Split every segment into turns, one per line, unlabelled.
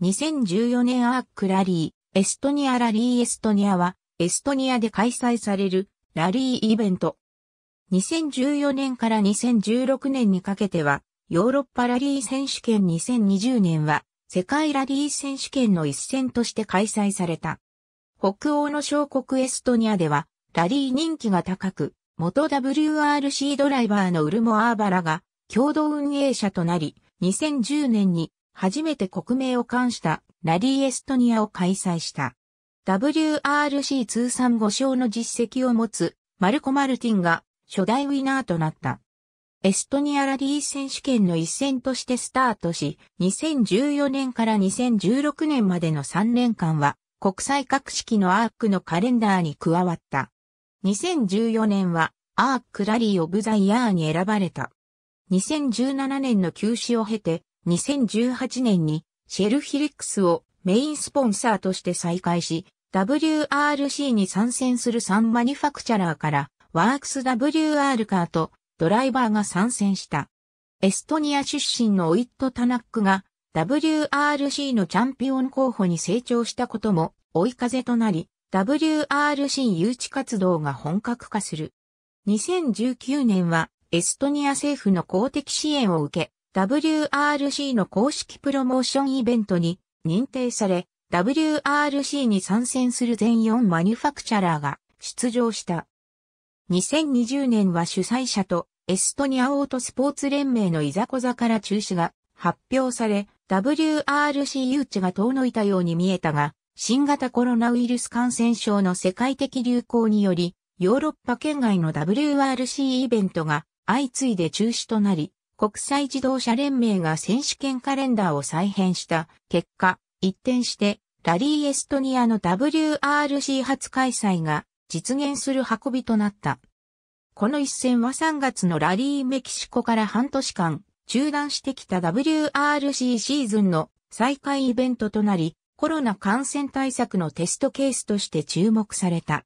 2014年アークラリー、エストニアラリーエストニアは、エストニアで開催される、ラリーイベント。2014年から2016年にかけては、ヨーロッパラリー選手権2020年は、世界ラリー選手権の一戦として開催された。北欧の小国エストニアでは、ラリー人気が高く、元 WRC ドライバーのウルモ・アーバラが共同運営者となり、2010年に初めて国名を冠したラリーエストニアを開催した。WRC 通算5勝の実績を持つマルコ・マルティンが初代ウィナーとなった。エストニアラリー選手権の一戦としてスタートし、2014年から2016年までの3年間は国際格式のアークのカレンダーに加わった。2014年はアークラリー・オブ・ザ・イヤーに選ばれた。2017年の休止を経て、2018年にシェルヒレックスをメインスポンサーとして再開し、WRC に参戦するサンマニファクチャラーからワークス WR カーとドライバーが参戦した。エストニア出身のオイット・タナックが WRC のチャンピオン候補に成長したことも追い風となり、WRC 誘致活動が本格化する。2019年はエストニア政府の公的支援を受け、WRC の公式プロモーションイベントに認定され、WRC に参戦する全4マニュファクチャラーが出場した。2020年は主催者とエストニアオートスポーツ連盟のいざこざから中止が発表され、WRC 誘致が遠のいたように見えたが、新型コロナウイルス感染症の世界的流行により、ヨーロッパ圏外の WRC イベントが相次いで中止となり、国際自動車連盟が選手権カレンダーを再編した結果、一転して、ラリーエストニアの WRC 初開催が実現する運びとなった。この一戦は3月のラリーメキシコから半年間中断してきた WRC シーズンの再開イベントとなり、コロナ感染対策のテストケースとして注目された。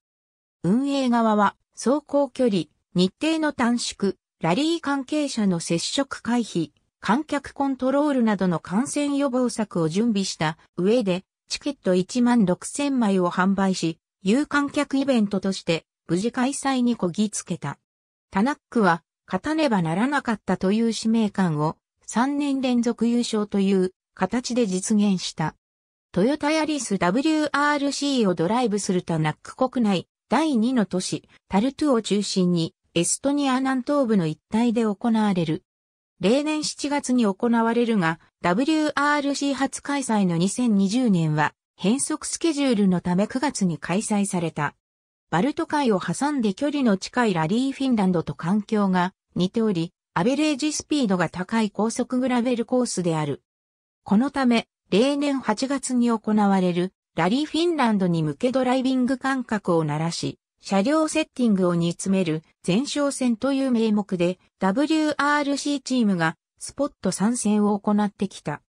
運営側は走行距離、日程の短縮、ラリー関係者の接触回避、観客コントロールなどの感染予防策を準備した上で、チケット1万6000枚を販売し、有観客イベントとして無事開催にこぎつけた。タナックは勝たねばならなかったという使命感を3年連続優勝という形で実現した。トヨタヤリス WRC をドライブするタナック国内第2の都市タルトゥを中心にエストニア南東部の一帯で行われる。例年7月に行われるが、WRC 初開催の2020年は変則スケジュールのため9月に開催された。バルト海を挟んで距離の近いラリーフィンランドと環境が似ており、アベレージスピードが高い高速グラベルコースである。このため、例年8月に行われるラリーフィンランドに向けドライビング感覚を鳴らし、車両セッティングを煮詰める前哨戦という名目で WRC チームがスポット参戦を行ってきた。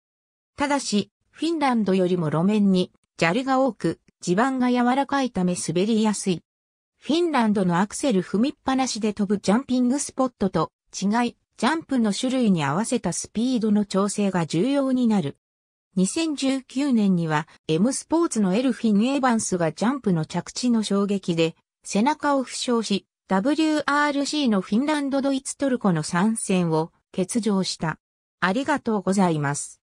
ただし、フィンランドよりも路面に砂利が多く地盤が柔らかいため滑りやすい。フィンランドのアクセル踏みっぱなしで飛ぶジャンピングスポットと違い、ジャンプの種類に合わせたスピードの調整が重要になる。2019年には M スポーツのエルフィン・エヴァンスがジャンプの着地の衝撃で背中を負傷し、WRC のフィンランドドイツトルコの参戦を欠場した。ありがとうございます。